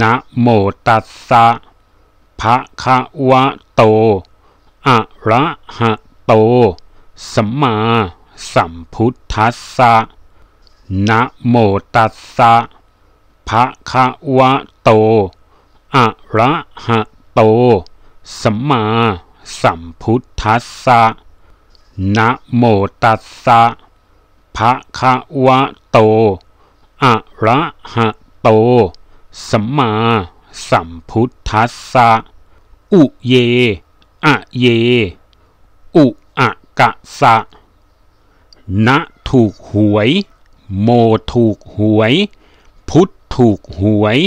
นะโมตัสสะภะคะวะโตอะระหะโต สัมมาสัมพุทธัสสะ นะโมตัสสะภะคะวะโตอะระหะโต สัมมาสัมพุทธัสสะ นะโมตัสสะภะคะวะโตอะระหะโตสัมมา สัมพุทธัสสะอุเยอเย อุอะกะสะนะถูกหวย โมถูกหวย พุทธถูกหวย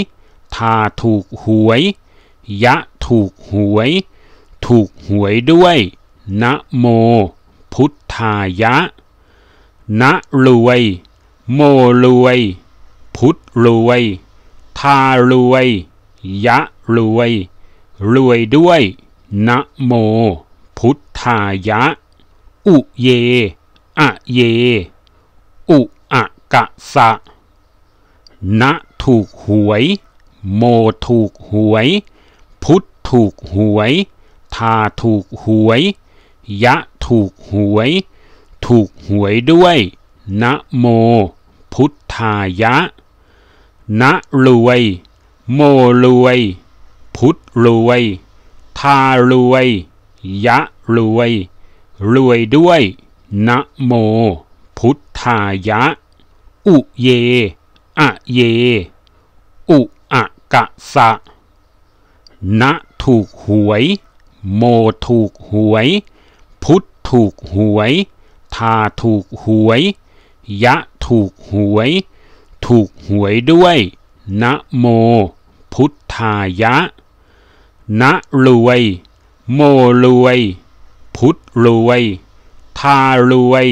ทาถูกหวย ยะถูกหวย ถูกหวยด้วยนะโม พุทธายะนะรวย โมรวย พุทธรวยพารวย ยะรวย รวยด้วย นะโม พุทธายะ อุเยอเย อุอะกะสะนะถูกหวย โมถูกหวย พุทธถูกหวย ทาถูกหวย ยะถูกหวย ถูกหวยด้วย นะโม พุทธายะนะรวย โมรวย พุทธรวยทารวย ยะรวย รวยด้วยนะโม พุทธายะ อุเย อะเย อุอะกะสะนะถูกหวย โมถูกหวยพุทธถูกหวย ทาถูกหวย ยะถูกหวยถูกหวยด้วย นะโม พุทธายะ นะรวย โมรวย พุทธรวย ทารวย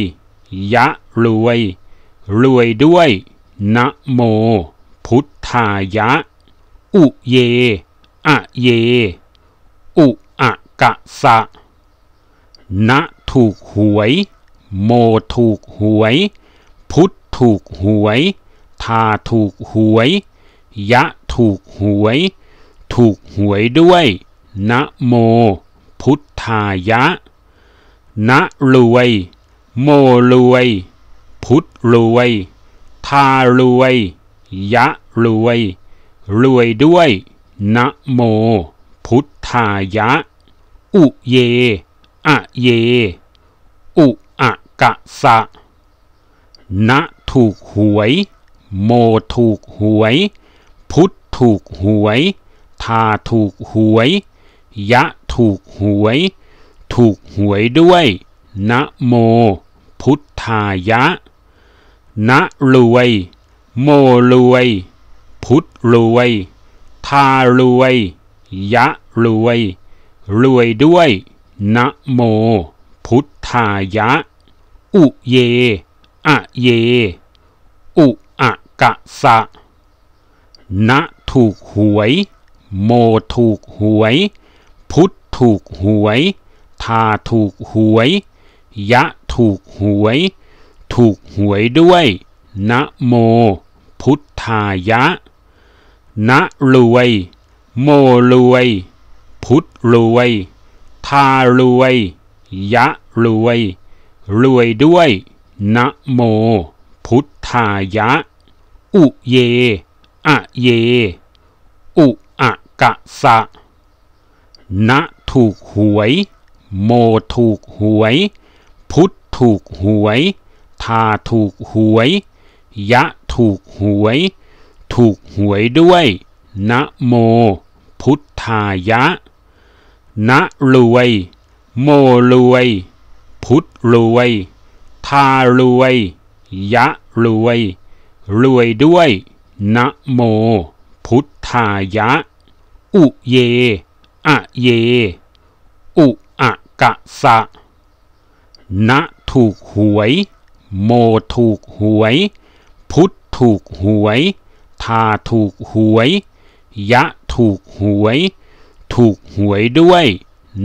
ยะรวย รวยด้วย นะโม พุทธายะ อุเย อะเย อุอะกะสะ นะถูกหวย โมถูกหวย พุทธถูกหวยทาถูกหวย ยะถูกหวย ถูกหวยด้วย นะโม พุทธายะ นะรวย โมรวย พุทธรวย ทารวย ยะรวย รวยด้วย นะโม พุทธายะ อุเยอเย อุอะกะสะ นะถูกหวยโมถูกหวย พุทธถูกหวยทาถูกหวย ยะถูกหวย ถูกหวยด้วย นะโม พุทธายะ นะรวย โมรวย พุทธรวยทารวย ยะรวย รวยด้วย นะโม พุทธายะ อุเยอะเย อุกะสะ ณ ถูกหวย โมถูกหวย พุทธถูกหวย ทาถูกหวย ยะถูกหวย ถูกหวยด้วยนะโม พุทธายะนะรวย โมรวย พุทธรวยทารวย ยะรวย รวยด้วยนะโม พุทธายะอุเย อะเย อุอะกะสะ นะถูกหวย โมถูกหวย พุทธถูกหวย ทาถูกหวย ยะถูกหวย ถูกหวยด้วย นะโม พุทธายะ นะรวย โมรวย พุทธรวย ทารวย ยะรวยรวยด้วย นะโม พุทธายะ อุเยอเย อุอะกะสะ นะถูกหวย โมถูกหวย พุทธถูกหวย ทาถูกหวย ยะถูกหวย ถูกหวยด้วย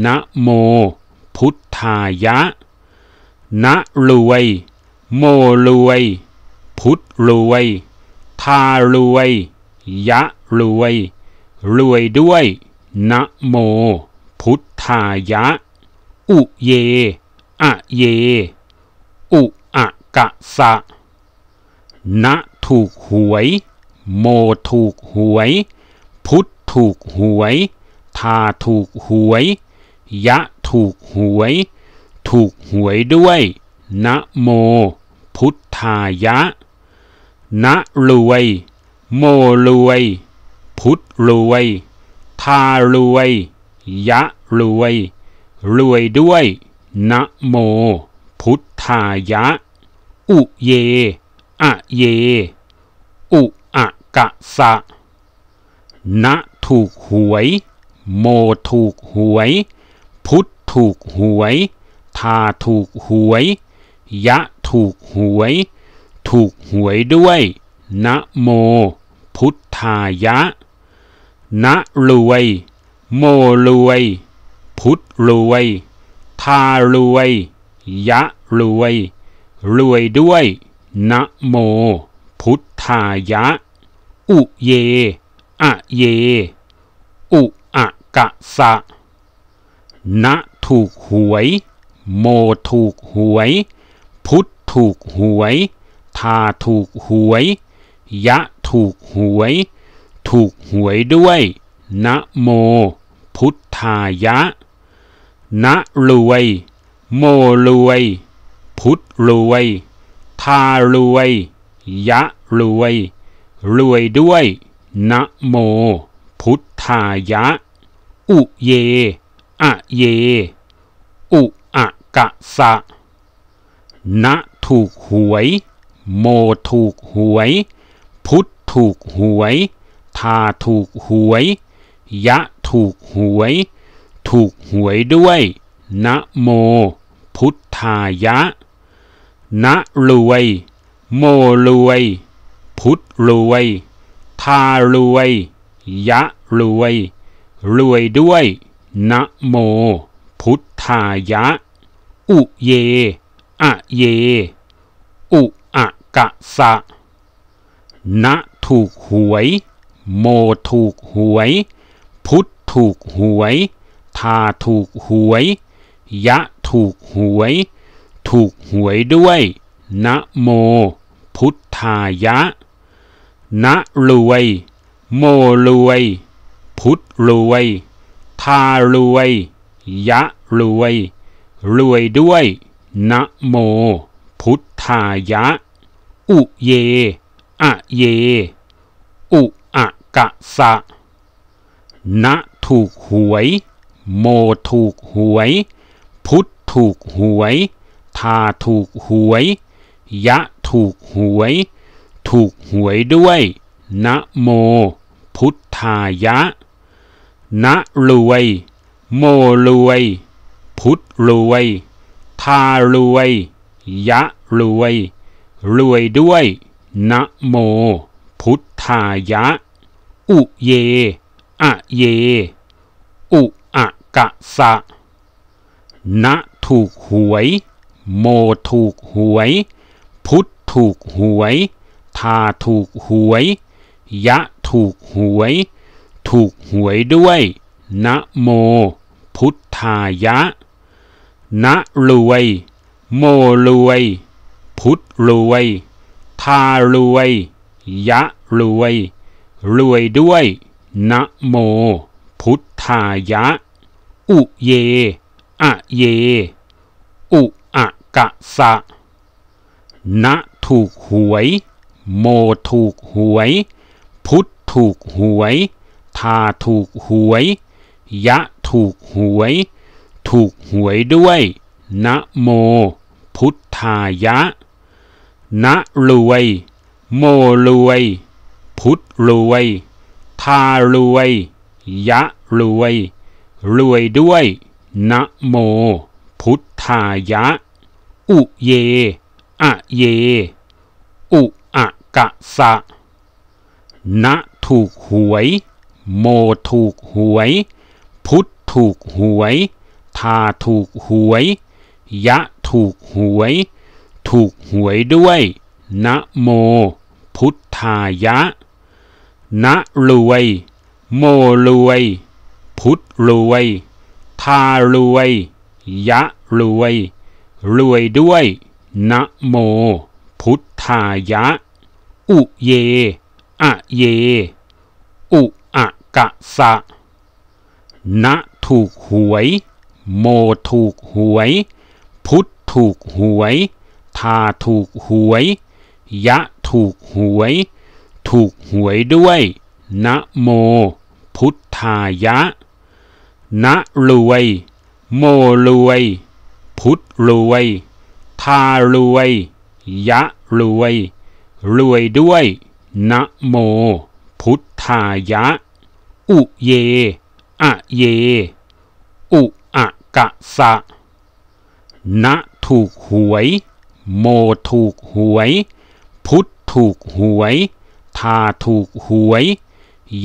นะโม พุทธายะ นะรวย โมรวยพุทธรวย ทารวย ยะรวย รวยด้วย นะโม พุทธายะ อุเยอเย อุอะกะสะนะถูกหวย โมถูกหวย พุทธถูกหวย ทาถูกหวย ยะถูกหวย ถูกหวยด้วย นะโม พุทธายะนะรวย โมรวย พุทธรวย ทารวย ยะรวย รวยด้วยนะโม พุทธายะ อุเย อะเย อุอะกะสะนะถูกหวย โมถูกหวย พุทธถูกหวยทาถูกหวย ยะถูกหวยถูกหวยด้วย นะโม พุทธายะ นะรวย โมรวย พุทธรวย ทารวย ยะรวย รวยด้วย นะโม พุทธายะ อุเย อะเย อุอะกะสะ นะถูกหวย โมถูกหวย พุทธถูกหวยทาถูกหวย ยะถูกหวย ถูกหวยด้วย นะโม พุทธายะ นะรวย โมรวย พุทธรวย ทารวย ยะรวย รวยด้วย นะโม พุทธายะ อุเยอเย อุอะกะสะ นะถูกหวยโมถูกหวย พุทธถูกหวยทาถูกหวย ยะถูกหวย ถูกหวยด้วย นะโม พุทธายะ นะรวย โมรวย พุทธรวยทารวย ยะรวย รวยด้วย นะโม พุทธายะ อุเย อะเย อุกะสะนะถูกหวย โมถูกหวย พุทธถูกหวยทาถูกหวย ยะถูกหวย ถูกหวยด้วยนะโม พุทธายะนะรวย โมรวย พุทธรวยทารวย ยะรวย รวยด้วยนะโม พุทธายะอุเยอะเย อุอะกะสะ นะถูกหวย โมถูกหวย พุทธถูกหวย ทาถูกหวย ยะถูกหวย ถูกหวยด้วย นะโม พุทธายะ นะรวย โมรวย พุทธรวย ทารวย ยะรวยรวยด้วย นะโม พุทธายะ อุเยอเย อุอะกะสะ นะถูกหวย โมถูกหวย พุทธถูกหวย ทาถูกหวย ยะถูกหวย ถูกหวยด้วย นะโม พุทธายะ นะรวย โมรวยพุทธรวย ทารวย ยะรวย รวยด้วย นะโม พุทธายะ อุเยอเย อุอะกะสะนะถูกหวย โมถูกหวย พุทธถูกหวย ทาถูกหวย ยะถูกหวย ถูกหวยด้วย นะโม พุทธายะนะรวย โมรวย พุทธรวย ทารวย ยะรวย รวยด้วยนะโม พุทธายะอุเย อะเย อุอะกะสะ นะถูกหวย โมถูกหวย พุทธถูกหวย ทาถูกหวย ยะถูกหวยถูกหวยด้วย นะโม พุทธายะ นะรวย โมรวย พุทธรวย ทารวย ยะรวย รวยด้วย นะโม พุทธายะ อุเยอะเย อุอะกะสะ นะถูกหวย โมถูกหวย พุทธถูกหวยทาถูกหวย ยะถูกหวย ถูกหวยด้วย นะโม พุทธายะ นะรวย โมรวย พุทธรวย ทารวย ยะรวย รวยด้วย นะโม พุทธายะ อุเยอะเย อุอะกะสะ นะถูกหวยโมถูกหวย พุทธถูกหวยทาถูกหวย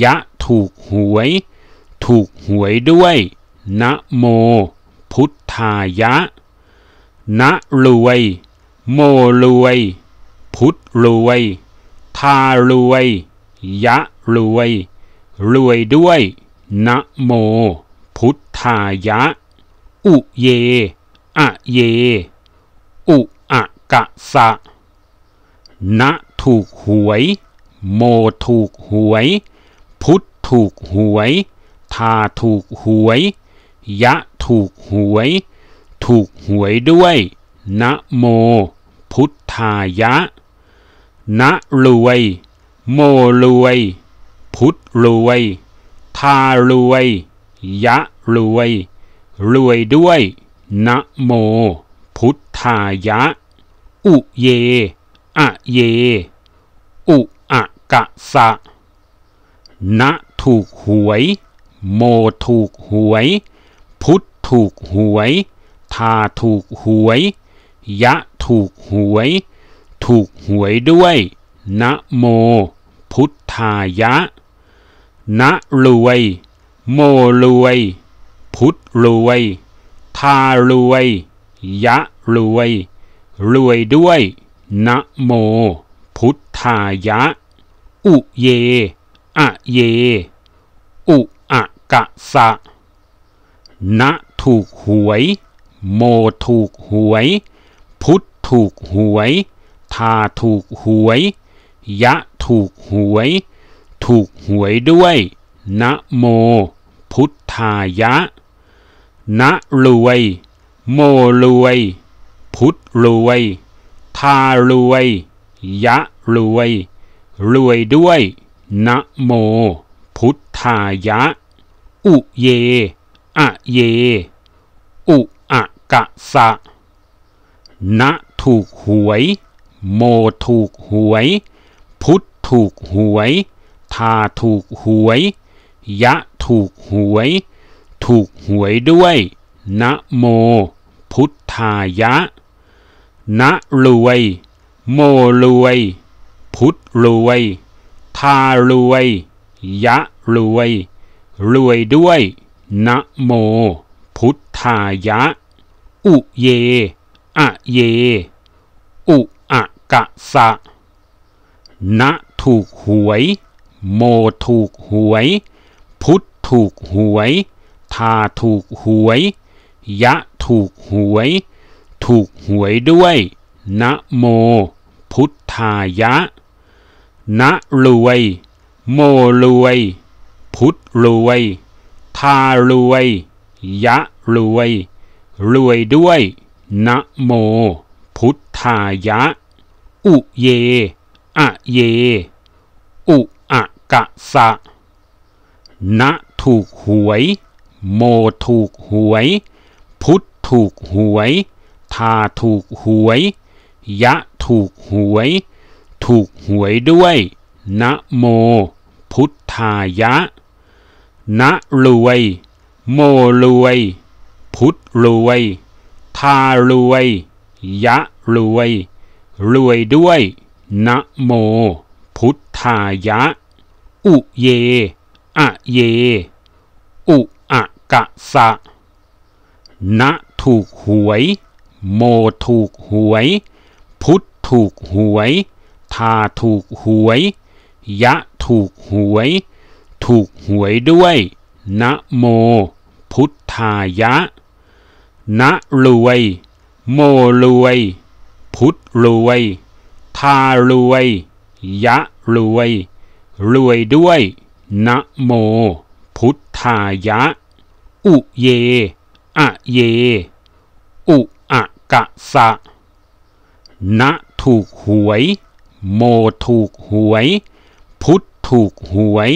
ยะถูกหวย ถูกหวยด้วย นะโม พุทธายะ นะรวย โมรวย พุทธรวยทารวย ยะรวย รวยด้วย นะโม พุทธายะ อุเยอะเย อุกะสะณถูกหวย โมถูกหวย พุทธถูกหวยทาถูกหวย ยะถูกหวย ถูกหวยด้วยนะโม พุทธายะนะรวย โมรวย พุทธรวยทารวย ยะรวย รวยด้วยนะโม พุทธายะอุเยอะเย อุอะกะสะ นะถูกหวย โมถูกหวย พุทธถูกหวย ทาถูกหวย ยะถูกหวย ถูกหวยด้วย นะโม พุทธายะ นะรวย โมรวย พุทธรวย ทารวย ยะรวยรวยด้วย นะโม พุทธายะ อุเยอเย อุอะกะสะ นะถูกหวย โมถูกหวย พุทธถูกหวย ทาถูกหวย ยะถูกหวย ถูกหวยด้วย นะโม พุทธายะ นะรวย โมรวยพุทธรวย ทารวย ยะรวย รวยด้วย นะโม พุทธายะ อุเย อเย อุอะกะสะนะถูกหวย โมถูกหวย พุทธถูกหวย ทาถูกหวย ยะถูกหวย ถูกหวยด้วย นะโม พุทธายะนะรวย โมรวย พุทธรวยทารวย ยะรวย รวยด้วยนะโม พุทธายะ อุเย อะเย อุอะกะสะนะถูกหวย โมถูกหวย พุทธถูกหวยทาถูกหวย ยะถูกหวยถูกหวยด้วย นะโมพุทธายะ นะรวย โมรวย พุทธรวย ทารวย ยะรวย รวยด้วย นะโมพุทธายะ อุเย อเย อุอะกะสะ นะถูกหวย โมถูกหวย พุทธถูกหวยทาถูกหวย ยะถูกหวย ถูกหวยด้วย นะโม พุทธายะ นะรวย โมรวย พุทธรวย ทารวย ยะรวย รวยด้วย นะโม พุทธายะ อุเยอเย อุอะกะสะ นะถูกหวยโมถูกหวย พุทธถูกหวยทาถูกหวย ยะถูกหวย ถูกหวยด้วย นะโม พุทธายะ นะรวย โมรวย พุทธรวยทารวย ยะรวย รวยด้วย นะโม พุทธายะ อุเย อะเย อุกะสะณถูกหวย โมถูกหวย พุทธถูกหวย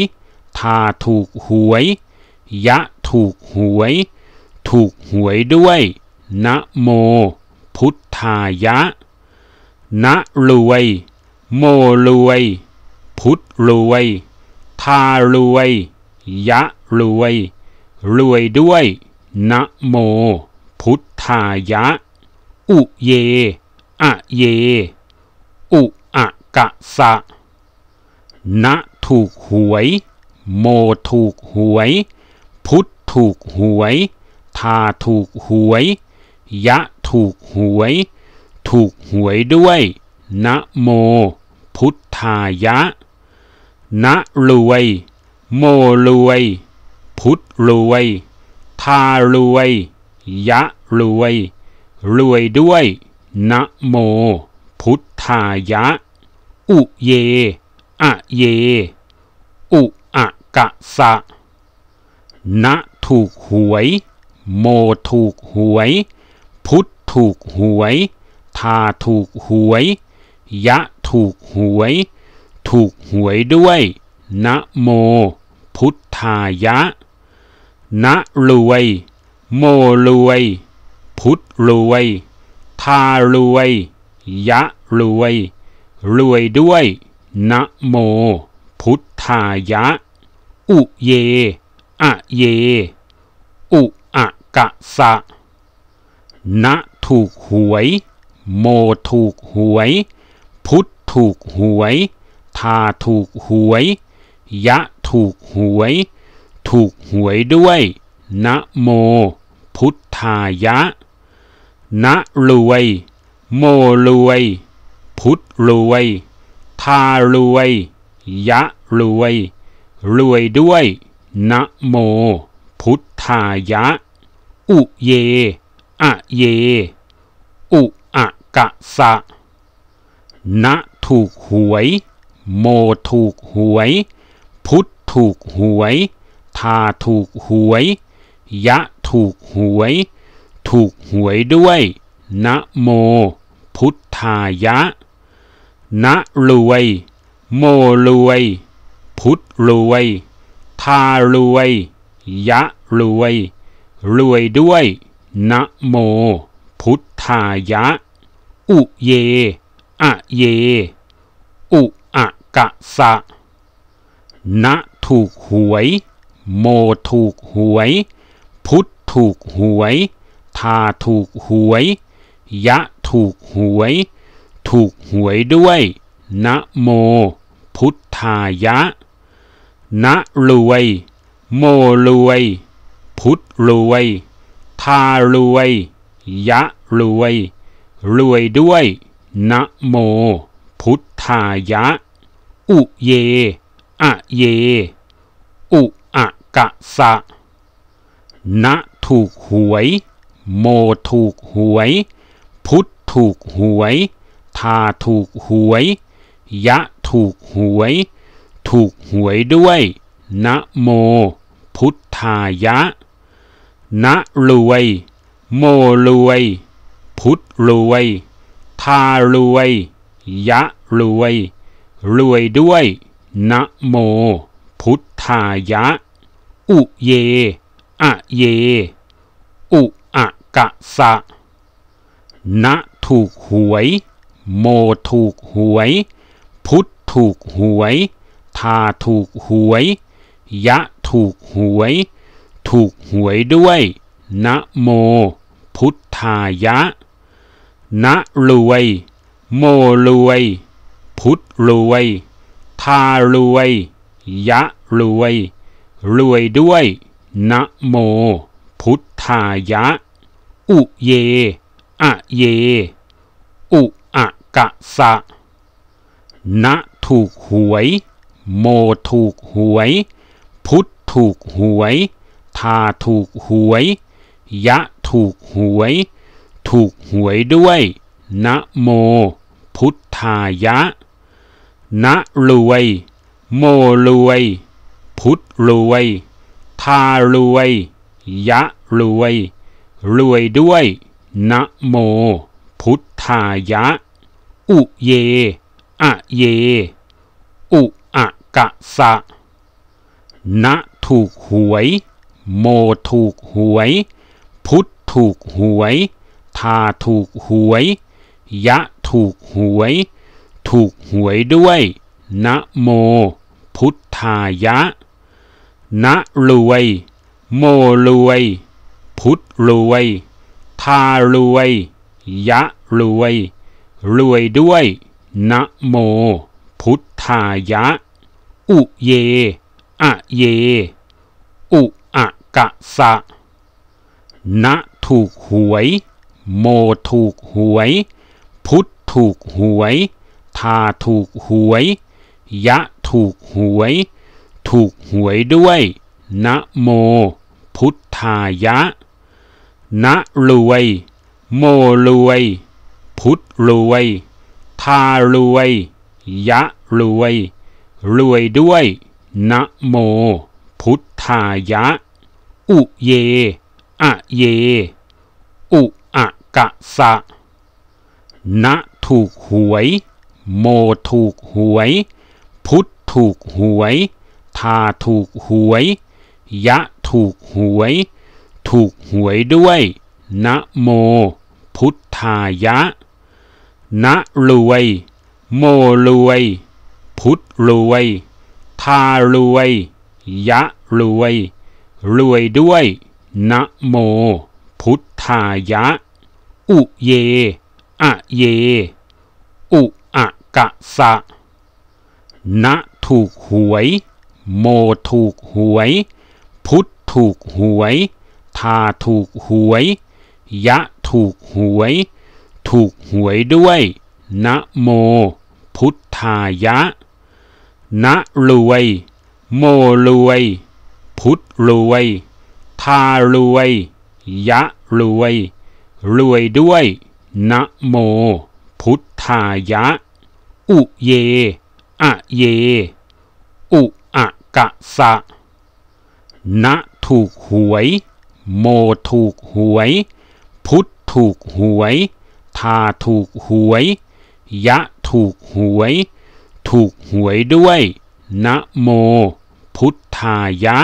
ทาถูกหวย ยะถูกหวย ถูกหวยด้วยนะโม พุทธายะนะรวย โมรวย พุทธรวยทารวย ยะรวย รวยด้วยนะโม พุทธายะอุเยอะเย อุอะกะสะ นะถูกหวย โมถูกหวย พุทธถูกหวย ทาถูกหวย ยะถูกหวย ถูกหวยด้วย นะโม พุทธายะ นะรวย โมรวย พุทธรวย ทารวย ยะรวยรวย ด้วย นะโม พุทธายะ อุเยอเย อุอะกะสะ นะถูกหวย โมถูกหวย พุทธถูกหวย ทาถูกหวย ยะถูกหวย ถูกหวยด้วย นะโม พุทธายะ นะรวย โมรวยพุทธรวย ทารวย ยะรวย รวยด้วย นะโม พุทธายะ อุเยอเย อุอะกะสะ นะ ถูกหวย โมถูกหวย พุทธถูกหวย ทาถูกหวย ยะถูกหวย ถูกหวยด้วย นะโมพุทธายะนะรวย โมรวย พุทธรวยทารวย ยะรวย รวยด้วยนะโม พุทธายะ อุเย อะเย อุอะกะสะนะถูกหวย โมถูกหวย พุทธถูกหวยทาถูกหวยยะถูกหวยถูกหวยด้วย นะโม พุทธายะ นะรวย โมรวย พุทธรวย ทารวย ยะรวย รวยด้วย นะโม พุทธายะ อุเย อะเย อุอะกะสะ นะถูกหวย โมถูกหวย พุทธถูกหวยทาถูกหวย ยะถูกหวย ถูกหวยด้วย นะโม พุทธายะ นะรวย โมรวย พุทธรวย ทารวย ยะรวย รวยด้วย นะโม พุทธายะ อุเยอเย อุอะกะสะ นะถูกหวยโมถูกหวย พุทธถูกหวยทาถูกหวย ยะถูกหวย ถูกหวยด้วย นะโม พุทธายะ นะรวย โมรวย พุทธรวยทารวย ยะรวย รวยด้วย นะโม พุทธายะ อุเยอะเย อุสะณถูกหวย โมถูกหวย พุทธถูกหวย ทาถูกหวย ยะถูกหวย ถูกหวยด้วย นะโม พุทธายะนะรวย โม รวย พุทธรวย ทารวย ยะ รวย รวยด้วย นะโม พุทธายะอุเยอะเย อุอะกะสะ นะถูกหวย โมถูกหวย พุทธถูกหวย ทาถูกหวย ยะถูกหวย ถูกหวยด้วย นะโม พุทธายะ นะรวย โมรวย พุทธรวย ทารวย ยะรวยรวยด้วย นะโม พุทธายะ อุเยอเย อุอะกะสะ นะถูกหวย โมถูกหวย พุทธถูกหวย ทาถูกหวย ยะถูกหวย ถูกหวยด้วย นะโม พุทธายะ นะรวย โมรวยพุทธรวย ทารวย ยะรวย รวยด้วย นะโม พุทธายะ อุเยอเย อุอะกะสะ นะถูกหวย โมถูกหวย พุทธถูกหวย ทาถูกหวย ยะถูกหวย ถูกหวยด้วย นะโม พุทธายะนะรวย โมรวย พุทธรวยทารวย ยะรวย รวยด้วยนะโม พุทธายะ อุเย อะเย อุอะกะสะนะถูกหวย โมถูกหวย พุทธถูกหวย ทาถูกหวย ยะถูกหวยถูกหวยด้วย นะโม พุทธายะ นะรวย โมรวย พุทธรวย ทารวย ยะรวย รวยด้วย นะโม พุทธายะ อุเย อะเย อุอะกะสะ นะถูกหวย โมถูกหวย พุทธถูกหวยทาถูกหวย ยะถูกหวย ถูกหวยด้วย นะโม พุทธายะ นะรวย โมรวย พุทธรวย ทารวย ยะรวย รวยด้วย นะโม พุทธายะ อุเยอเย อุอะกะสะ นะถูกหวยโมถูกหวย พุทธถูกหวย ทาถูกหวย ยะถูกหวย ถูกหวยด้วย นะโมพุทธายะ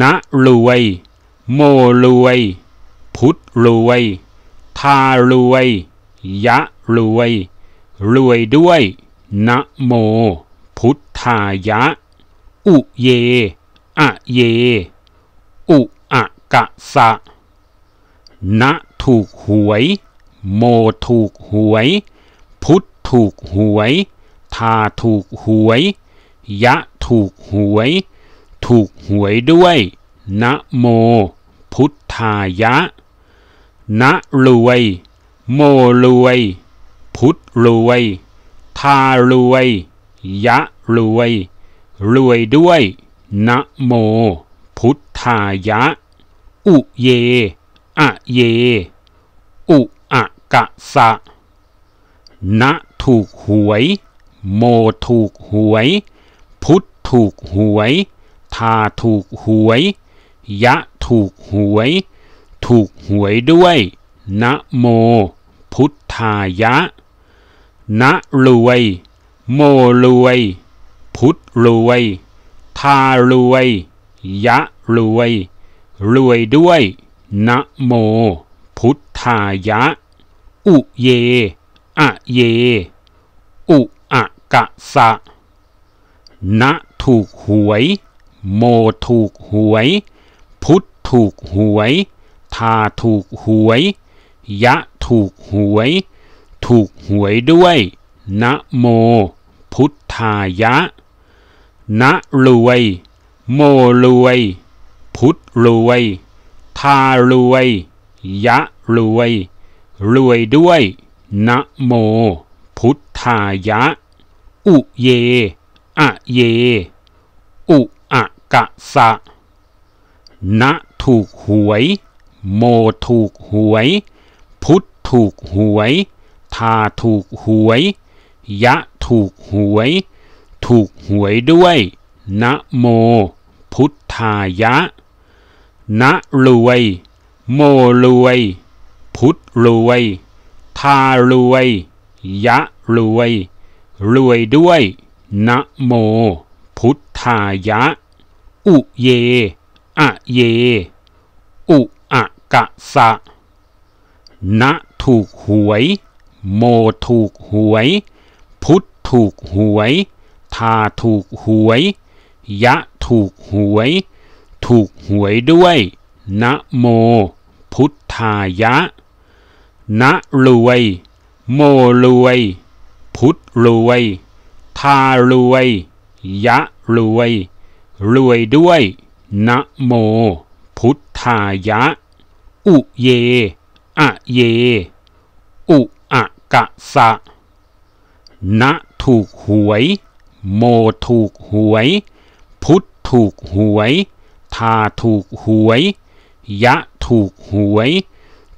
นะรวย โมรวย พุทธรวยทารวย ยะรวย รวยด้วย นะโมพุทธายะ อุเย อะเย อุกะสะ ณ ถูกหวย โมถูกหวย พุทธถูกหวย ทาถูกหวย ยะถูกหวย ถูกหวยด้วยนะโม พุทธายะนะรวย โมรวย พุทธรวยทารวย ยะรวย รวยด้วยนะโม พุทธายะอุเยอะเย อุอะกะสะ นะถูกหวย โมถูกหวย พุทธถูกหวย ทาถูกหวย ยะถูกหวย ถูกหวยด้วย นะโม พุทธายะ นะรวย โมรวย พุทธรวย ทารวย ยะรวยรวยด้วย นะโม พุทธายะ อุเยอเย อุอะกะสะ นะถูกหวย โมถูกหวย พุทธถูกหวย ทาถูกหวย ยะถูกหวย ถูกหวยด้วย นะโม พุทธายะ นะรวย โมรวยพุทธรวย ทารวย ยะรวย รวยด้วย นะโม พุทธายะ อุเยอเย อุอะกะสะ นะถูกหวย โมถูกหวย พุทธถูกหวย ทาถูกหวย ยะถูกหวย ถูกหวยด้วย นะโม พุทธายะนะรวย โมรวย พุทธรวยทารวย ยะรวย รวยด้วยนะโม พุทธายะ อุเย อะเย อุอะกะสะนะถูกหวย โมถูกหวย พุทธถูกหวยทาถูกหวย ยะถูกหวยถูกหวยด้วย นะโม พุทธายะ นะรวย โมรวย พุทธรวย ทารวย ยะรวย รวยด้วย นะโม พุทธายะ อุเย อะเย อุอะกะสะ นะถูกหวย โมถูกหวย พุทธถูกหวยทาถูกหวย ยะถูกหวย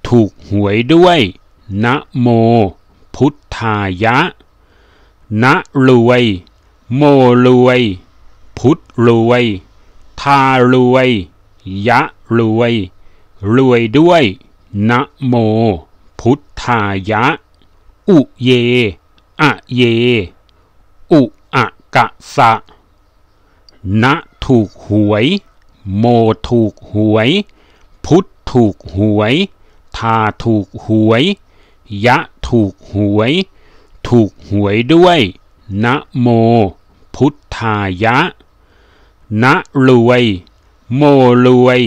ถูกหวยด้วย นะโม พุทธายะ นะรวย โมรวย พุทธรวย ทารวย ยะรวย รวยด้วย นะโม พุทธายะ อุเยอะเย อุอะกะสะ นะถูกหวยโมถูกหวย พุทธถูกหวยทาถูกหวย ยะถูกหวย ถูกหวยด้วย นะโม พุทธายะ นะรวย โมรวย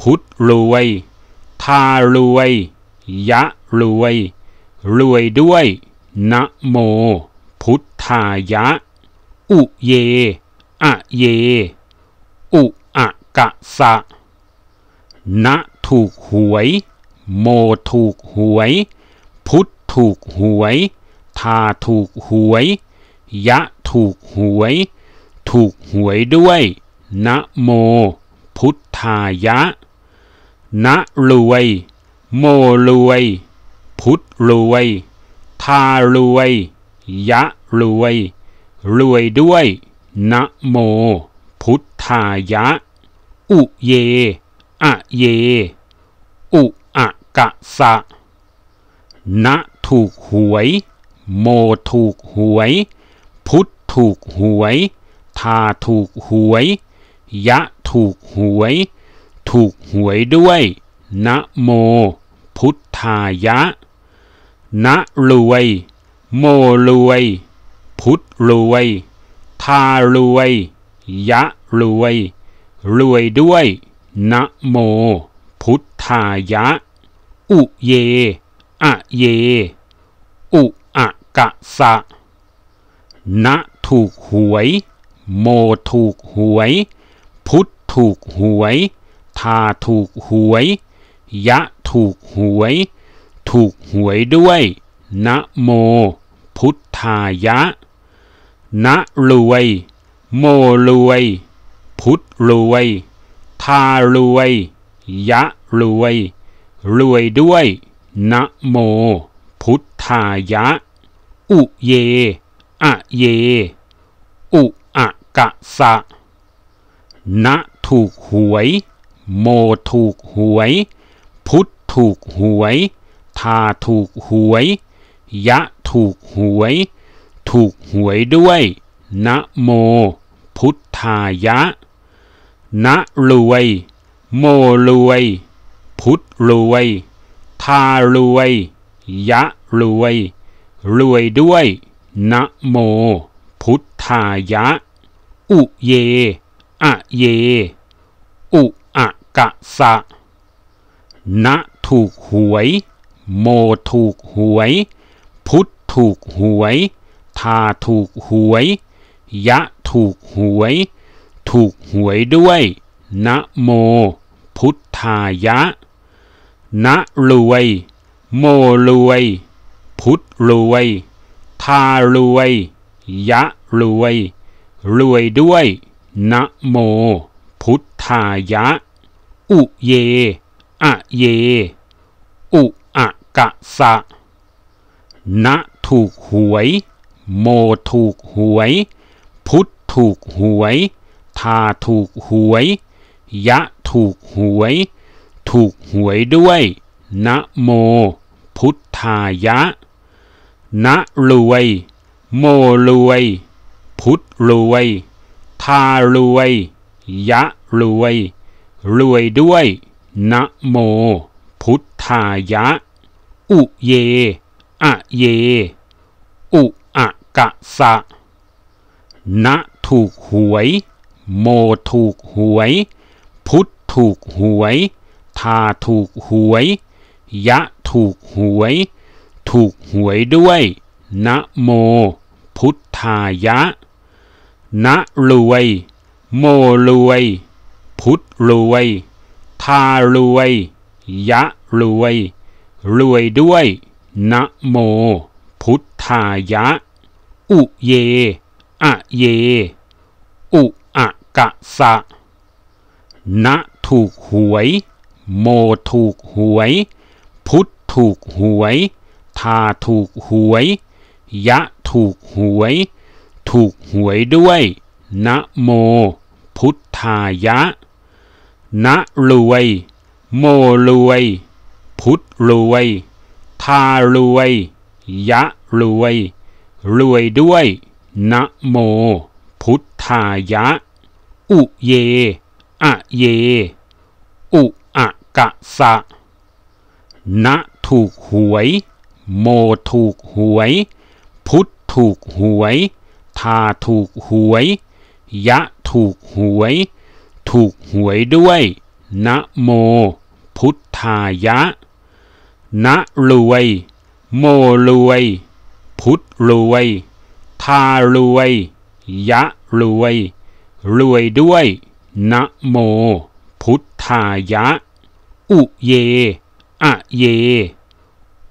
พุทธรวยทารวย ยะรวย รวยด้วย นะโม พุทธายะ อุเยอะเย อุกะสะนะถูกหวย โมถูกหวย พุทธถูกหวยทาถูกหวย ยะถูกหวย ถูกหวยด้วยนะโม พุทธายะนะรวย โมรวย พุทธรวยทารวย ยะรวย รวยด้วยนะโม พุทธายะอุเยอะเย อุอะกะสะ นะถูกหวย โมถูกหวย พุทธถูกหวย ทาถูกหวย ยะถูกหวย ถูกหวยด้วย นะโม พุทธายะ นะรวย โมรวย พุทธรวย ทารวย ยะรวยรวยด้วย นะโม พุทธายะ อุเยอเย อุอะกะสะ นะถูกหวย โมถูกหวย พุทธถูกหวย ทาถูกหวย ยะถูกหวย ถูกหวยด้วย นะโม พุทธายะ นะรวย โมรวยพุทธรวย ทารวย ยะรวย รวยด้วย นะโม พุทธายะ อุเยอเย อุอะกะสะนะถูกหวย โมถูกหวย พุทธถูกหวย ทาถูกหวย ยะถูกหวย ถูกหวยด้วย นะโม พุทธายะนะรวย โมรวย พุทธรวยทารวย ยะรวย รวยด้วยนะโม พุทธายะ อุเย อะเย อุอะกะสะนะถูกหวย โมถูกหวย พุทธถูกหวยทาถูกหวย ยะถูกหวยถูกหวยด้วย นะโมพุทธายะ นะรวย โมรวย พุทธรวย ทารวย ยะรวย รวยด้วย นะโมพุทธายะ อุเย อะเย อุอะกะสะ นะถูกหวย โมถูกหวย พุทธถูกหวยทาถูกหวย ยะถูกหวย ถูกหวยด้วย นะโม พุทธายะ นะรวย โมรวย พุทธรวย ทารวย ยะรวย รวยด้วย นะโม พุทธายะ อุเย อะเย อุอะกะสะ นะถูกหวยโมถูกหวย พุทธถูกหวย ทาถูกหวย ยะถูกหวย ถูกหวยด้วย นะโม พุทธายะ นะรวย โมรวย พุทธรวย ทารวย ยะรวย รวยด้วย นะโม พุทธายะ อุเย อะเย อุกะสะ ณ ถูกหวย โมถูกหวย พุทธถูกหวยทาถูกหวย ยะถูกหวย ถูกหวยด้วยนะโม พุทธายะนะรวย โมรวย พุทธรวยทารวย ยะรวย รวยด้วยนะโม พุทธายะอุเยอะเย อุอะกะสะ นะถูกหวย โมถูกหวย พุทธถูกหวย ทาถูกหวย ยะถูกหวย ถูกหวยด้วย นะโม พุทธายะ นะรวย โมรวย พุทธรวย ทารวย ยะรวยรวยด้วย นะโม พุทธายะ อุเยอเย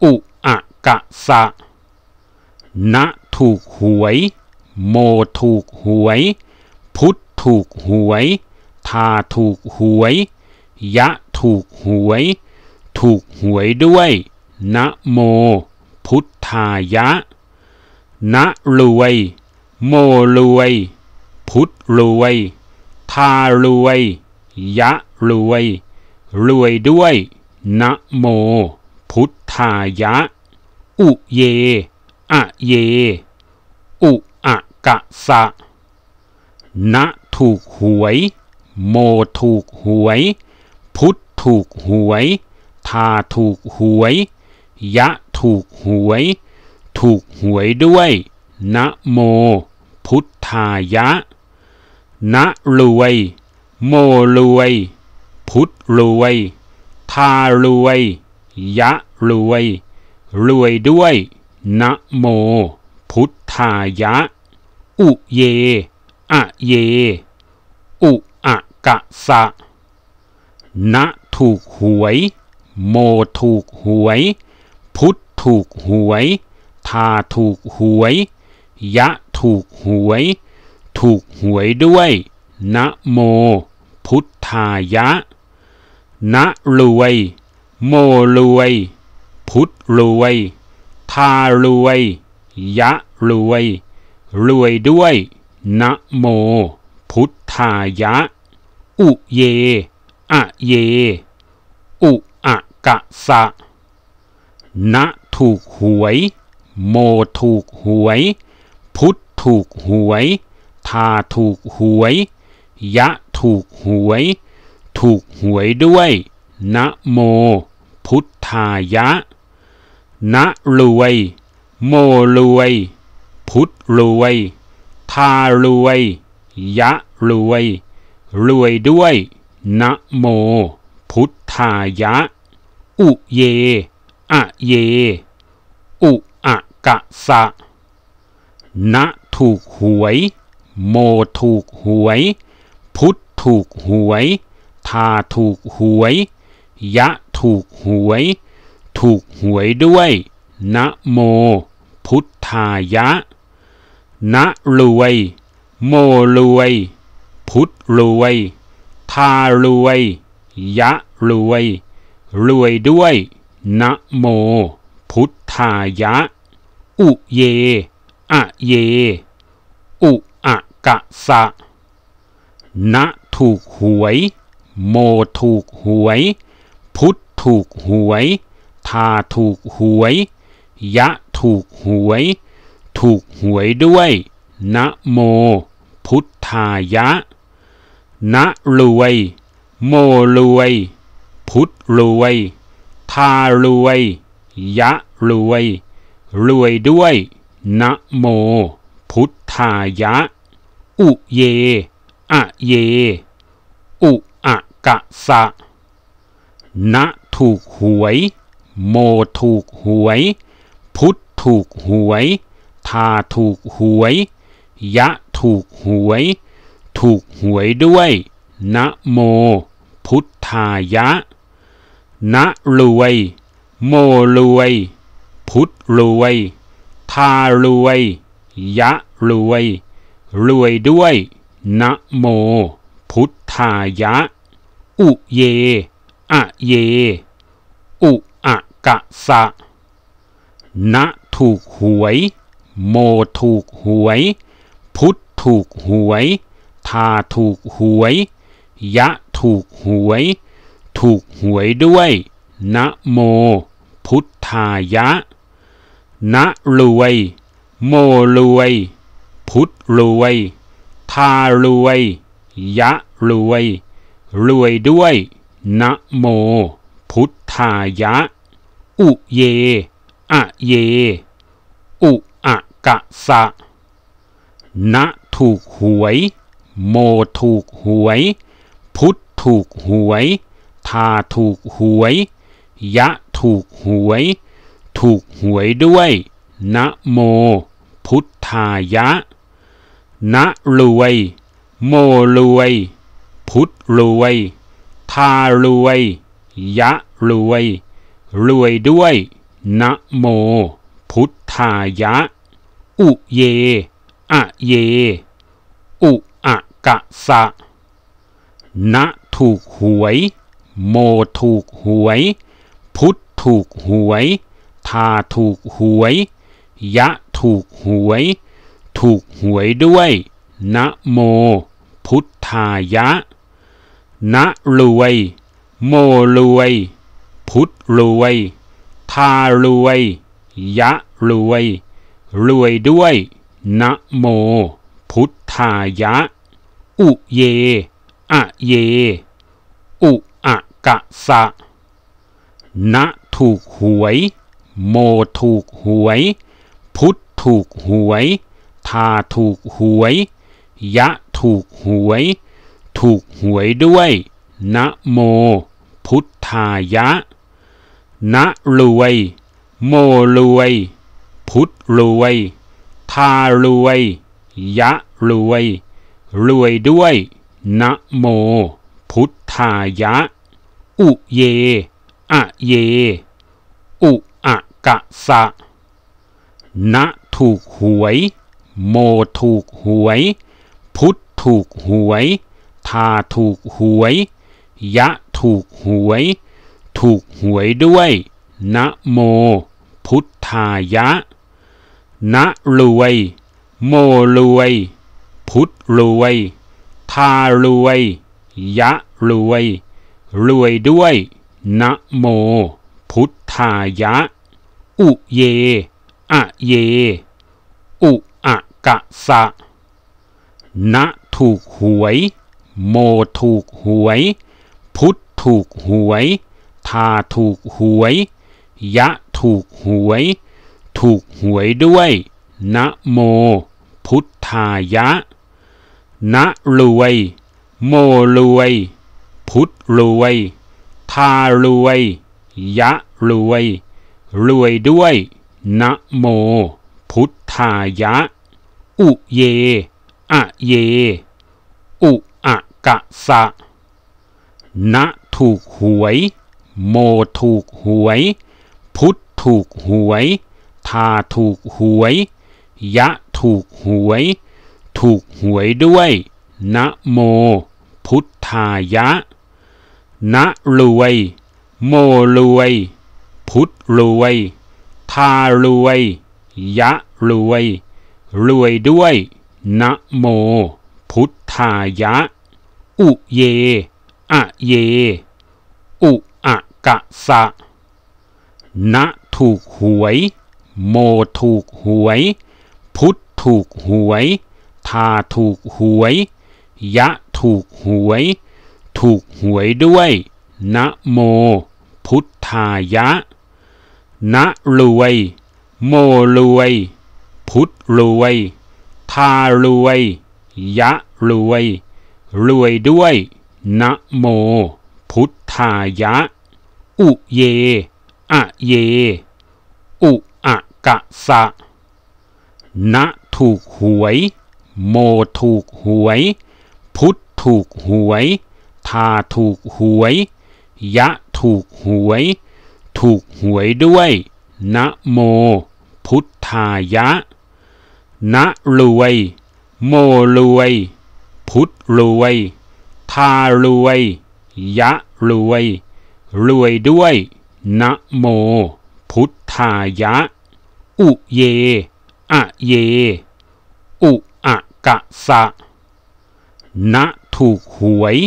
อุอะกะสะ นะถูกหวย โมถูกหวย พุทธถูกหวย ทาถูกหวย ยะถูกหวย ถูกหวยด้วย นะโม พุทธายะ นะรวย โมรวยพุทธรวย ทารวย ยะรวย รวยด้วย นะโม พุทธายะ อุเยอเย อุอะกะสะนะถูกหวย โมถูกหวย พุทธถูกหวย ทาถูกหวย ยะถูกหวย ถูกหวยด้วย นะโม พุทธายะนะรวย โมรวย พุทธรวยทารวย ยะรวย รวยด้วยนะโม พุทธายะ อุเย อะเย อุอะกะสะนะถูกหวย โมถูกหวย พุทธถูกหวยทาถูกหวย ยะถูกหวยถูกหวยด้วย นะโมพุทธายะ นะรวย โมรวย พุทธรวย ทารวย ยะรวย รวยด้วย นะโมพุทธายะ อุเย อะเย อุอะกะสะ นะถูกหวย โมถูกหวย พุทธถูกหวยทาถูกหวย ยะถูกหวย ถูกหวยด้วย นะโม พุทธายะ นะรวย โมรวย พุทธรวย ทารวย ยะรวย รวยด้วย นะโม พุทธายะ อุเยอะเย อุอะกะสะ นะถูกหวยโมถูกหวย พุทธถูกหวย ทาถูกหวย ยะถูกหวย ถูกหวยด้วย นะโม พุทธายะ นะรวย โมรวย พุทธรวย ทารวย ยะรวย รวยด้วย นะโม พุทธายะ อุเยอะเย อุกะสะ ณ ถูกหวย โมถูกหวย พุทธถูกหวย ทาถูกหวย ยะถูกหวย ถูกหวยด้วยนะโม พุทธายะนะรวย โมรวย พุทธรวยทารวย ยะรวย รวยด้วยนะโม พุทธายะอุเยอะเย อุอะกะสะ นะถูกหวย โมถูกหวย พุทธถูกหวย ทาถูกหวย ยะถูกหวย ถูกหวยด้วย นะโม พุทธายะ นะรวย โมรวย พุทธรวย ทารวย ยะรวยรวยด้วย นะโม พุทธายะ อุเยอเย อุอะกะสะ นะถูกหวย โมถูกหวย พุทธถูกหวย ทาถูกหวย ยะถูกหวย ถูกหวยด้วย นะโม พุทธายะ นะรวย โมรวยพุทธรวย ทารวย ยะรวย รวยด้วย นะโม พุทธายะ อุเยอเย อุอะกะสะนะถูกหวย โมถูกหวย พุทธถูกหวย ทาถูกหวย ยะถูกหวย ถูกหวยด้วย นะโม พุทธายะนะรวย โมรวย พุทธรวยทารวย ยะรวย รวยด้วยนะโม พุทธายะ อุเย อะเย อุอะกะสะนะถูกหวย โมถูกหวย พุทธถูกหวยทาถูกหวย ยะถูกหวยถูกหวยด้วย นะโม พุทธายะ นะรวย โมรวย พุทธรวย ทารวย ยะรวย รวยด้วย นะโม พุทธายะ อุเย อะเย อุอะกะสะ นะถูกหวย โมถูกหวย พุทธถูกหวยทาถูกหวย ยะถูกหวย ถูกหวยด้วย นะโมพุทธายะ นะรวย โมรวย พุทธรวย ทารวย ยะรวย รวยด้วย นะโมพุทธายะ อุเยอเย อุอะกะสะ นะถูกหวยโมถูกหวย พุทธถูกหวยทาถูกหวย ยะถูกหวย ถูกหวยด้วย นะโม พุทธายะ นะรวย โมรวย พุทธรวยทารวย ยะรวย รวยด้วย นะโม พุทธายะ อุเยอะเย อุกะสะ ณ ถูกหวย โมถูกหวย พุทธถูกหวยทาถูกหวย ยะถูกหวย ถูกหวยด้วยนะโม พุทธายะนะรวย โมรวย พุทธรวยทารวย ยะรวย รวยด้วยนะโม พุทธายะอุเยอะเย อุอะกะสะ นะถูกหวย โมถูกหวย พุทธถูกหวย ทาถูกหวย ยะถูกหวย ถูกหวยด้วย นะโม พุทธายะ นะรวย โมรวย พุทธรวย ทารวย ยะรวยรวยด้วย นะโมพุทธายะ อุเยอเย อุอะกะสะ นะถูกหวย โมถูกหวย พุทธถูกหวย ทาถูกหวย ยะถูกหวย ถูกหวยด้วย นะโม พุทธายะ นะรวย โมรวยพุทธรวย ทารวย ยะรวย รวยด้วย นะโม พุทธายะ อุเยอเย อุอะกะสะนะถูกหวย โมถูกหวย พุทธถูกหวย ทาถูกหวย ยะถูกหวย ถูกหวยด้วย นะโม พุทธายะนะรวย โมรวย พุทธรวยทารวย ยะรวย รวยด้วยนะโม พุทธายะ อุเย อะเย อุอะกะสะนะถูกหวย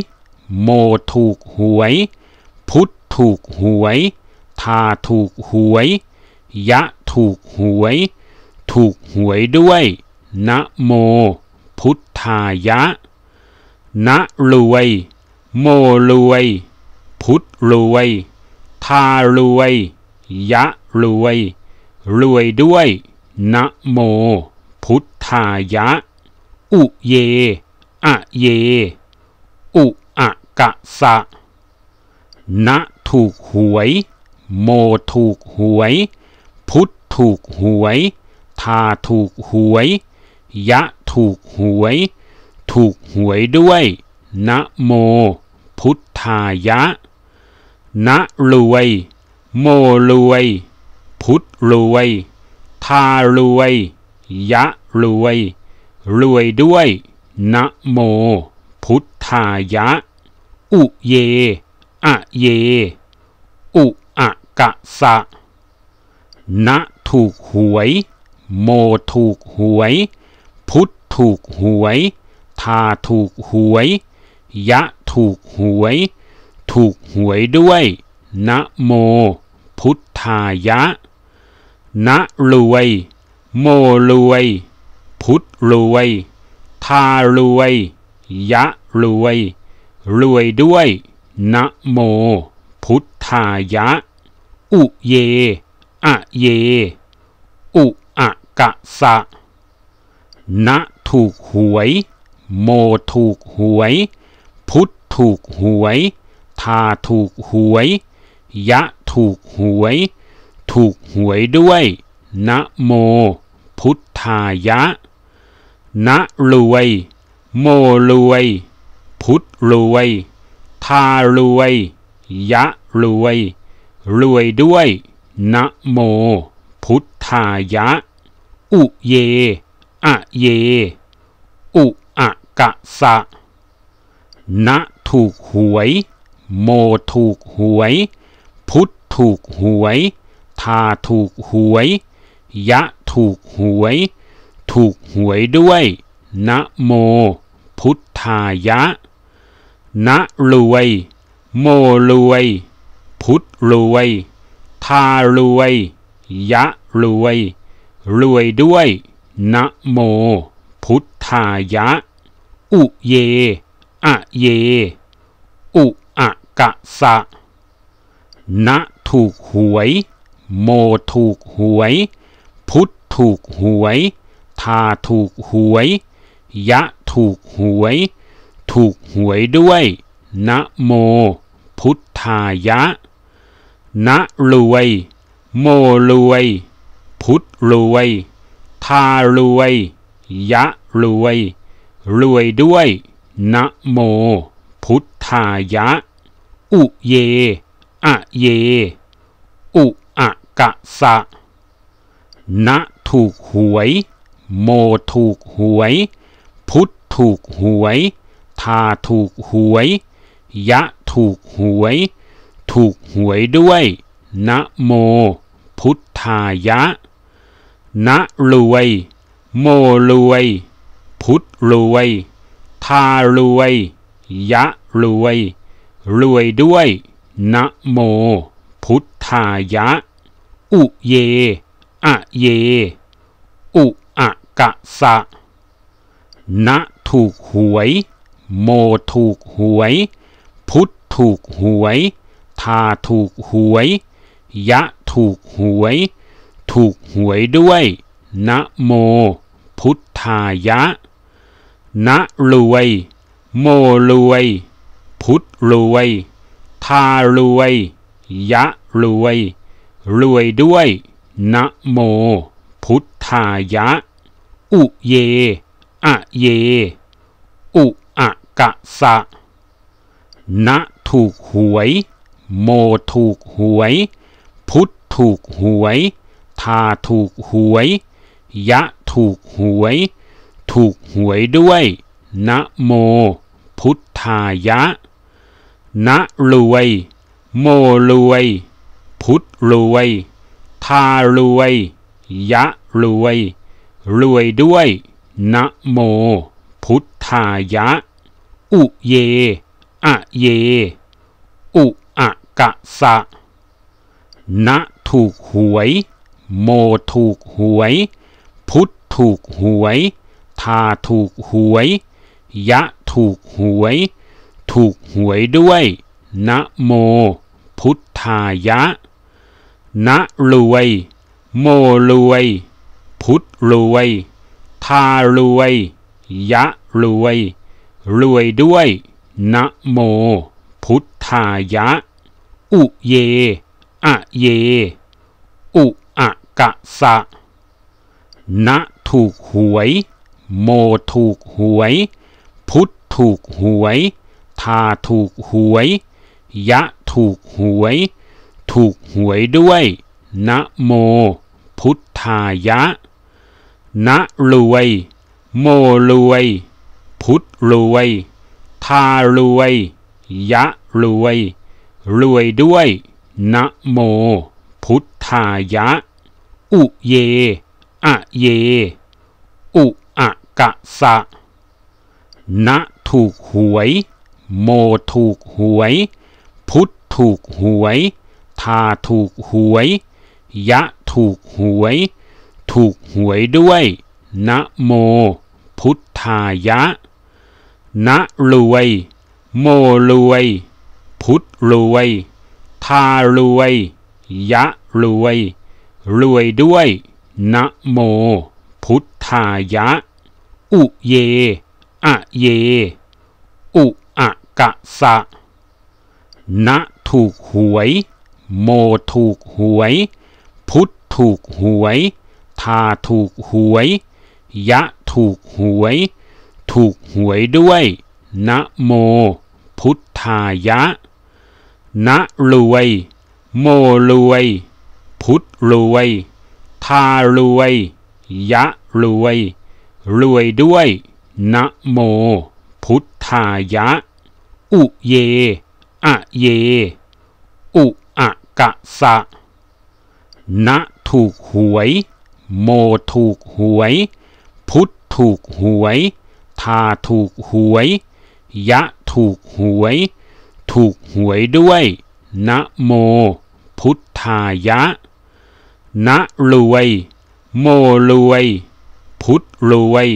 โมถูกหวย พุทธถูกหวยทาถูกหวย ยะถูกหวยถูกหวยด้วย นะโม พุทธายะ นะรวย โมรวย พุทธรวย ทารวย ยะรวย รวยด้วย นะโม พุทธายะ อุเย อเย อุอะกะสะ นะถูกหวย โมถูกหวย พุทธถูกหวยทาถูกหวย ยะถูกหวย ถูกหวยด้วย นะโม พุทธายะ นะรวย โมรวย พุทธรวย ทารวย ยะรวย รวยด้วย นะโม พุทธายะ อุเย อะเย อุอะกะสะ นะถูกหวยโมถูกหวย พุทธถูกหวย ทาถูกหวย ยะถูกหวย ถูกหวยด้วย นะโม พุทธายะ นะรวย โมรวย พุทธรวย ทารวย ยะรวย รวยด้วย นะโม พุทธายะ อุเยอะเย อุกะสะ ณ ถูกหวย โมถูกหวย พุทธถูกหวยทาถูกหวย ยะถูกหวย ถูกหวยด้วย นะโม พุทธายะนะรวย โมรวย พุทธรวย ทารวย ยะรวย รวยด้วย นะโม พุทธายะอุเยอะเย อุอะกะสะ นะถูกหวย โมถูกหวย พุทธถูกหวย ทาถูกหวย ยะถูกหวย ถูกหวยด้วย นะโม พุทธายะ นะรวย โมรวย พุทธรวย ทารวย ยะรวยรวยด้วย นะโมพุทธายะ อุเยอเย อุอะกะสะ นะถูกหวย โมถูกหวย พุทธถูกหวย ทาถูกหวย ยะถูกหวย ถูกหวยด้วย นะโมพุทธายะ นะรวย โมรวยพุทธรวย ทารวย ยะรวย รวยด้วย นะโม พุทธายะ อุเยอเย อุอะกะสะนะถูกหวย โมถูกหวย พุทธถูกหวย ทาถูกหวย ยะถูกหวย ถูกหวยด้วย นะโม พุทธายะนะรวย โมรวย พุทธรวยทารวย ยะรวย รวยด้วยนะโม พุทธายะ อุเย อะเย อุอะกะสะนะถูกหวย โมถูกหวย พุทธถูกหวย ทาถูกหวย ยะถูกหวยถูกหวยด้วย นะโมพุทธายะ นะรวย โมรวย พุทธรวย ทารวย ยะรวย รวยด้วย นะโมพุทธายะ อุเย อะเย อุอะกะสะ นะถูกหวย โมถูกหวย พุทธถูกหวยทาถูกหวย ยะถูกหวย ถูกหวยด้วย นะโม พุทธายะ นะรวย โมรวย พุทธรวย ทารวย ยะรวย รวยด้วย นะโม พุทธายะ อุเยอะเย อุอะกะสะ นะถูกหวยโมถูกหวย พุทธถูกหวยทาถูกหวย ยะถูกหวย ถูกหวยด้วย นะโม พุทธายะ นะรวย โมรวย พุทธรวยทารวย ยะรวย รวยด้วย นะโม พุทธายะ อุเย อะเย อุกะสะ ณ ถูกหวย โมถูกหวย พุทธถูกหวยทาถูกหวย ยะถูกหวย ถูกหวยด้วยนะโม พุทธายะนะรวย โมรวย พุทธรวยทารวย ยะรวย รวยด้วยนะโม พุทธายะอุเยอะเย อุอะกะสะ นะถูกหวย โมถูกหวย พุทธถูกหวย ทาถูกหวย ยะถูกหวย ถูกหวยด้วย นะโม พุทธายะ นะรวย โมรวย พุทธรวย ทารวย ยะรวยรวยด้วย นะโม พุทธายะ อุเยอเย อุอะกะสะ นะถูกหวย โมถูกหวย พุทธถูกหวย ทาถูกหวย ยะถูกหวย ถูกหวยด้วย นะโม พุทธายะ นะรวย โมรวยพุทธรวย ทารวย ยะรวย รวยด้วย นะโม พุทธายะ อุเยอเย อุอะกะสะนะถูกหวย โมถูกหวย พุทธถูกหวย ทาถูกหวย ยะถูกหวย ถูกหวยด้วย นะโม พุทธายะนะรวย โมรวย พุทธรวย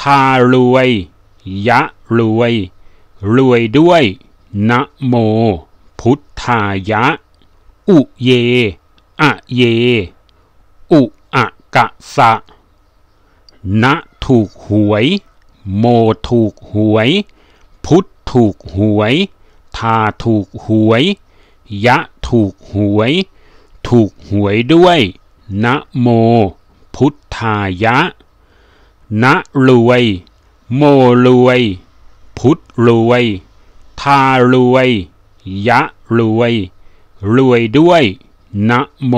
ทารวย ยะรวย รวยด้วยนะโม พุทธายะ อุเย อะเย อุอะกะสะนะถูกหวย โมถูกหวย พุทธถูกหวยทาถูกหวย ยะถูกหวยถูกหวยด้วย นะโม พุทธายะ นะรวย โมรวย พุทธรวย ทารวย ยะรวย รวยด้วย นะโม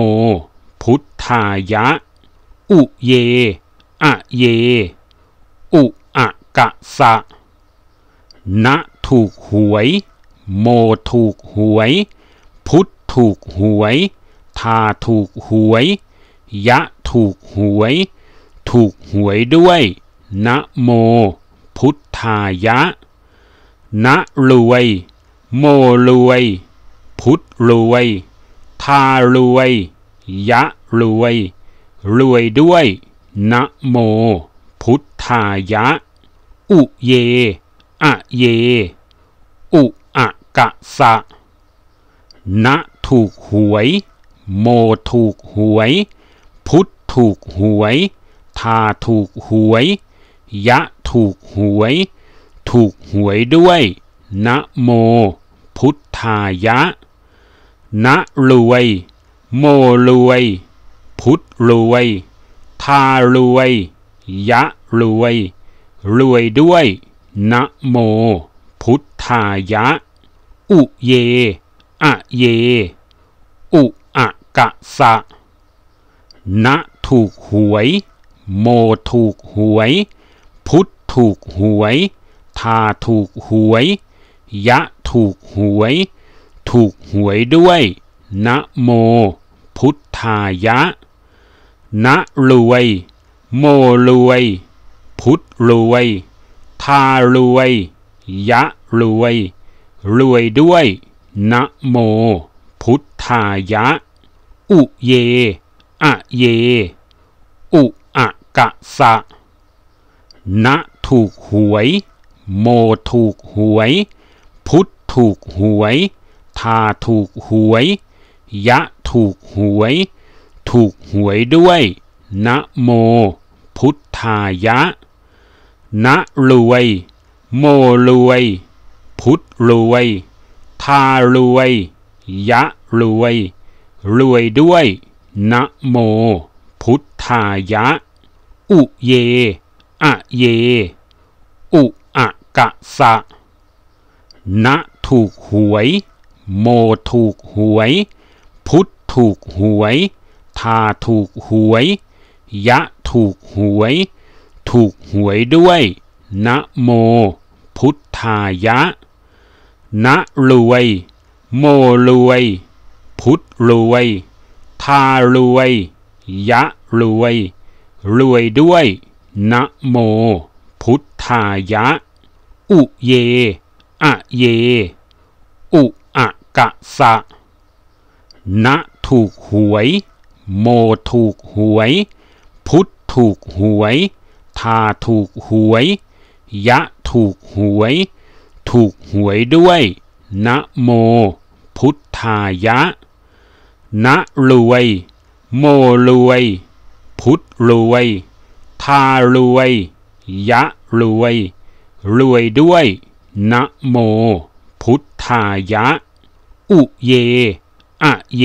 พุทธายะ อุเย อเย อุอะกะสะ นะถูกหวย โมถูกหวย พุทธถูกหวยทาถูกหวย ยะถูกหวย ถูกหวยด้วย นะโม พุทธายะ นะรวย โมรวย พุทธรวย ทารวย ยะรวย รวยด้วย นะโม พุทธายะ อุเยอเย อุอะกะสะ นะถูกหวยโมถูกหวย พุทธถูกหวยทาถูกหวย ยะถูกหวย ถูกหวยด้วย นะโม พุทธายะ นะรวย โมรวย พุทธรวยทารวย ยะรวย รวยด้วย นะโม พุทธายะ อุเยอะเย อุกะสะ ณ ถูกหวย โมถูกหวย พุทธถูกหวยทาถูกหวย ยะถูกหวย ถูกหวยด้วยนะโม พุทธายะนะรวย โมรวย พุทธรวยทารวย ยะรวย รวยด้วยนะโม พุทธายะอุเยอะเย อุอะกะสะ นะถูกหวย โมถูกหวย พุทธถูกหวย ทาถูกหวย ยะถูกหวย ถูกหวยด้วย นะโม พุทธายะ นะรวย โมรวย พุทธรวย ทารวย ยะรวยรวยด้วย นะโม พุทธายะ อุเยอเย อุอะกะสะ นะ ถูกหวย โมถูกหวย พุทธถูกหวย ทาถูกหวย ยะถูกหวย ถูกหวยด้วย นะโม พุทธายะ นะรวย โมรวยพุทธรวย ทารวย ยะรวย รวยด้วย นะโม พุทธายะ อุเย อเย อุอะกะสะนะถูกหวย โมถูกหวย พุทธถูกหวย ทาถูกหวย ยะถูกหวย ถูกหวยด้วย นะโม พุทธายะนะรวย โมรวย พุทธรวยทารวย ยะรวย รวยด้วยนะโม พุทธายะ อุเย อะเย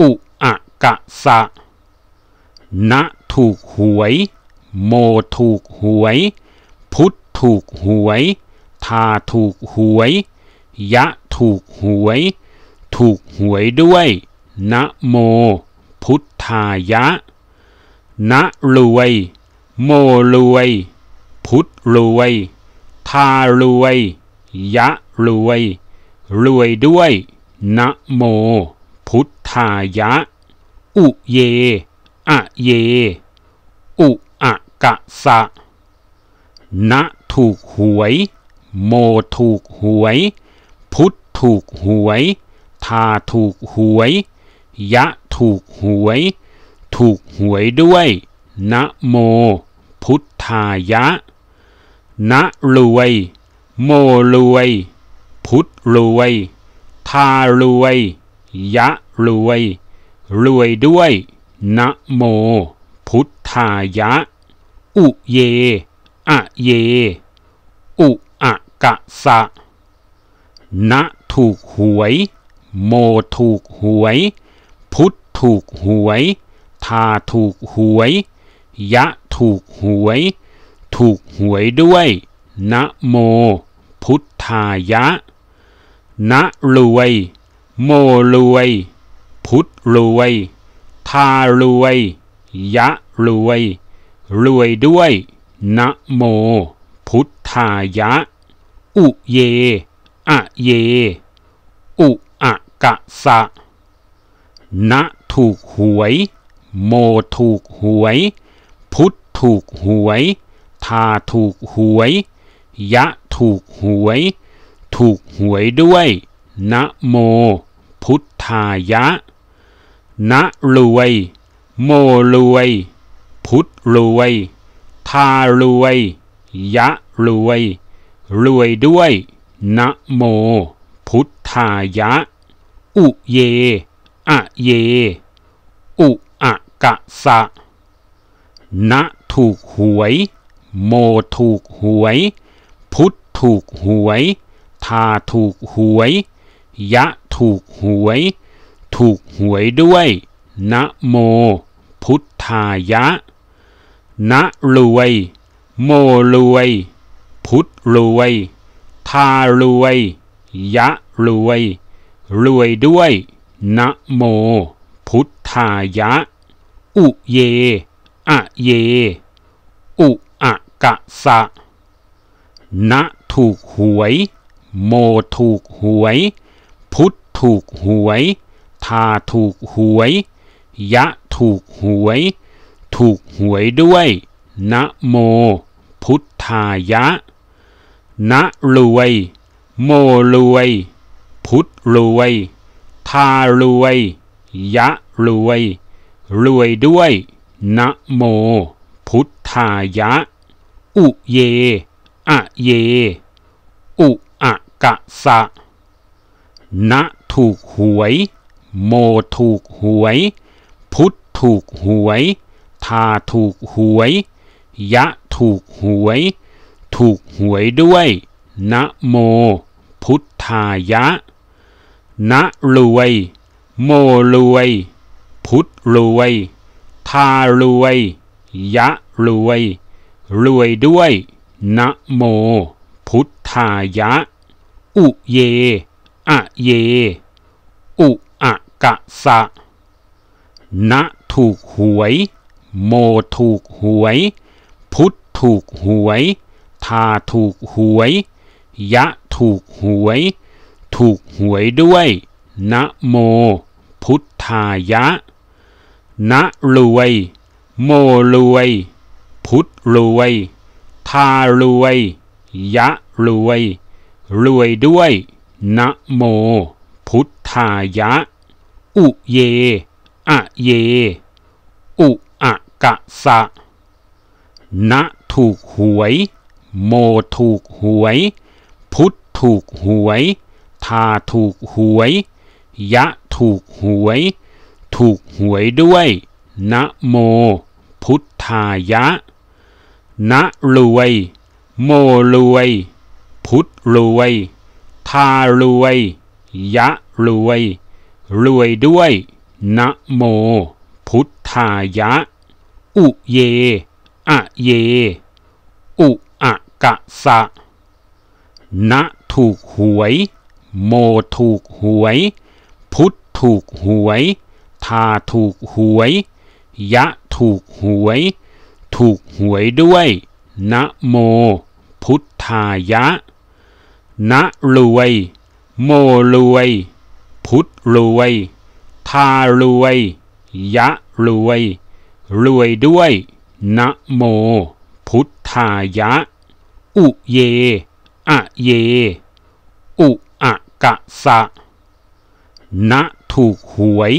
อุอะกะสะนะถูกหวย โมถูกหวย พุทธถูกหวยทาถูกหวย ยะถูกหวยถูกหวยด้วย นะโม พุทธายะ นะรวย โมรวย พุทธรวย ทารวย ยะรวย รวยด้วย นะโม พุทธายะ อุเย อะเย อุอะกะสะ นะถูกหวย โมถูกหวย พุทธถูกหวยทาถูกหวย ยะถูกหวย ถูกหวยด้วย นะโม พุทธายะ นะรวย โมรวย พุทธรวย ทารวย ยะรวย รวยด้วย นะโม พุทธายะ อุเยอเย อุอะกะสะ นะถูกหวยโมถูกหวย พุทธถูกหวย ทาถูกหวย ยะถูกหวย ถูกหวยด้วย นะโม พุทธายะ นะรวย โมรวย พุทธรวยทารวย ยะรวย รวยด้วย นะโม พุทธายะ อุเย อะเย อุกะสะณถูกหวย โมถูกหวย พุทธถูกหวยทาถูกหวย ยะถูกหวย ถูกหวยด้วยนะโม พุทธายะนะรวย โมรวย พุทธรวยทารวย ยะรวย รวยด้วยนะโม พุทธายะอุเยอะเย อุอะกะสะ นะถูกหวย โมถูกหวย พุทธถูกหวย ทาถูกหวย ยะถูกหวย ถูกหวยด้วย นะโม พุทธายะ นะรวย โมรวย พุทธรวย ทารวย ยะรวยรวยด้วย นะโม พุทธายะ อุเยอเย อุอะกะสะ นะถูกหวย โมถูกหวย พุทธถูกหวย ทาถูกหวย ยะถูกหวย ถูกหวยด้วย นะโม พุทธายะ นะรวย โมรวยพุทธรวย ทารวย ยะรวย รวยด้วย นะโม พุทธายะ อุเยอเย อุอะกะสะนะถูกหวย โมถูกหวย พุทธถูกหวย ทาถูกหวย ยะถูกหวย ถูกหวยด้วย นะโม พุทธายะนะรวย โมรวย พุทธรวย ทารวย ยะรวย รวยด้วยนะโม พุทธายะ อุเย อะเย อุอะกะสะนะถูกหวย โมถูกหวย พุทธถูกหวย ทาถูกหวย ยะถูกหวยถูกหวยด้วย นะโมพุทธายะ นะรวย โมรวย พุทธรวย ทารวย ยะรวย รวยด้วย นะโมพุทธายะ อุเย อะเย อุอะกะสะ นะถูกหวย โมถูกหวย พุทธถูกหวยทาถูกหวย ยะถูกหวย ถูกหวยด้วย นะโม พุทธายะ นะรวย โมรวย พุทธรวย ทารวย ยะรวย รวยด้วย นะโม พุทธายะ อุเยอะเย อุอะกะสะ นะถูกหวยโมถูกหวย พุทธ ถูกหวยทาถูกหวย ยะถูกหวย ถูกหวยด้วย นะโม พุทธายะ นะรวย โมรวย พุทธรวยทารวย ยะรวย รวยด้วย นะโม พุทธายะ อุเยอะเย อุกะสะณถูกหวย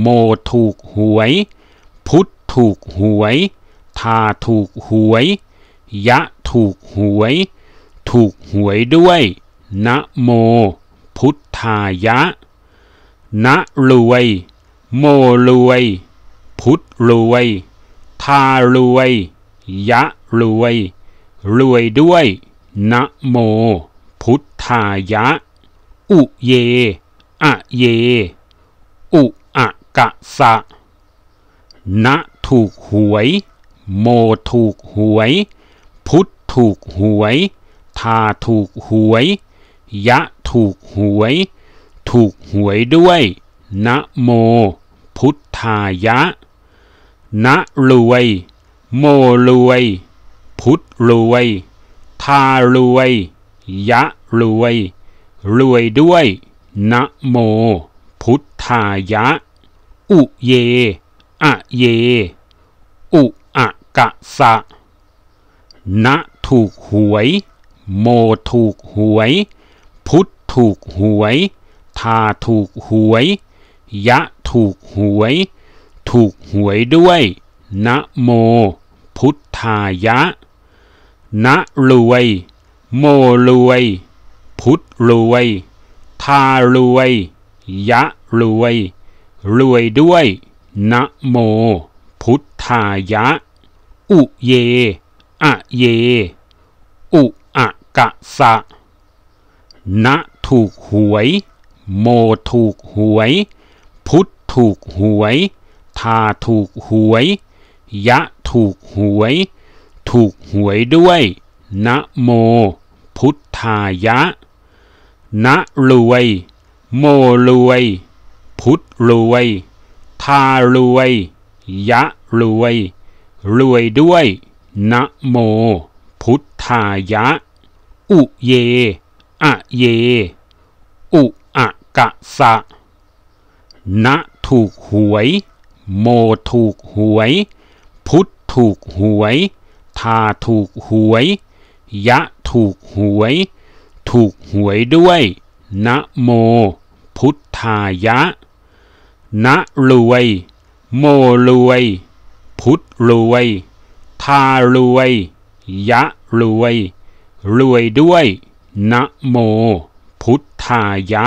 โมถูกหวย พุทธถูกหวย ทาถูกหวย ยะถูกหวย ถูกหวยด้วยนะโม พุทธายะนะรวย โมรวย พุทธรวย ทารวย ยะรวย รวยด้วยนะโม พุทธายะอุเยอะเย อุอะกะสะ นะถูกหวย โมถูกหวย พุทธถูกหวย ทาถูกหวย ยะถูกหวย ถูกหวยด้วย นะโม พุทธายะ นะรวย โมรวย พุทธรวย ทารวย ยะรวยรวยด้วย นะโม พุทธายะ อุเยอเย อุอะกะสะ นะถูกหวย โมถูกหวย พุทธถูกหวย ทาถูกหวย ยะถูกหวย ถูกหวยด้วย นะโม พุทธายะ นะรวย โมรวยพุทธรวย ทารวย ยะรวย รวยด้วย นะโม พุทธายะ อุเยอเย อุอะกะสะนะถูกหวย โมถูกหวย พุทธถูกหวย ทาถูกหวย ยะถูกหวย ถูกหวยด้วย นะโม พุทธายะนะรวย โมรวย พุทธรวยทารวย ยะรวย รวยด้วยนะโม พุทธายะ อุเย อะเย อุอะกะสะนะถูกหวย โมถูกหวย พุทธถูกหวยทาถูกหวย ยะถูกหวยถูกหวยด้วย นะโม พุทธายะ นะรวย โมรวย พุทธรวย ทารวย ยะรวย รวยด้วย นะโม พุทธายะ